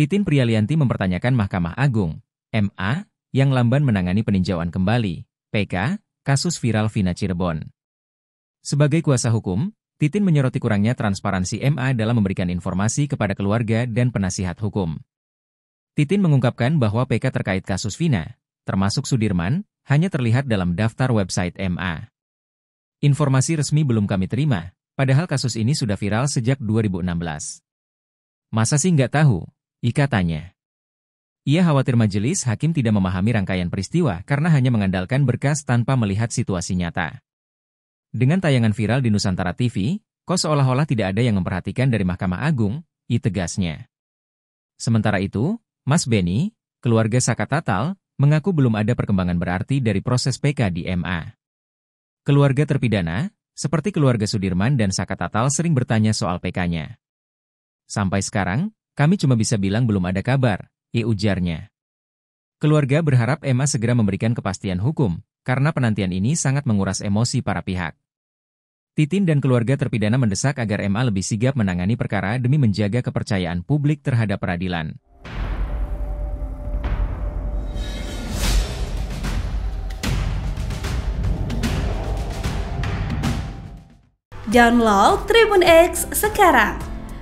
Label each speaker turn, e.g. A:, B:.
A: Titin Priyalianti mempertanyakan Mahkamah Agung, MA, yang lamban menangani peninjauan kembali, PK, kasus viral Vina Cirebon. Sebagai kuasa hukum, Titin menyoroti kurangnya transparansi MA dalam memberikan informasi kepada keluarga dan penasihat hukum. Titin mengungkapkan bahwa PK terkait kasus Vina, termasuk Sudirman, hanya terlihat dalam daftar website MA. Informasi resmi belum kami terima, padahal kasus ini sudah viral sejak 2016. Masa sih nggak tahu? Ikatanya. Ia khawatir majelis hakim tidak memahami rangkaian peristiwa karena hanya mengandalkan berkas tanpa melihat situasi nyata. Dengan tayangan viral di Nusantara TV, kok seolah-olah tidak ada yang memperhatikan dari Mahkamah Agung, i tegasnya. Sementara itu, Mas Beni, keluarga Saka Tatal, mengaku belum ada perkembangan berarti dari proses PK di MA. Keluarga terpidana, seperti keluarga Sudirman dan Saka Tatal sering bertanya soal PK-nya. Sampai sekarang, kami cuma bisa bilang belum ada kabar, I ujarnya. Keluarga berharap Emma segera memberikan kepastian hukum, karena penantian ini sangat menguras emosi para pihak. Titin dan keluarga terpidana mendesak agar MA lebih sigap menangani perkara demi menjaga kepercayaan publik terhadap peradilan.
B: Download Tribun X sekarang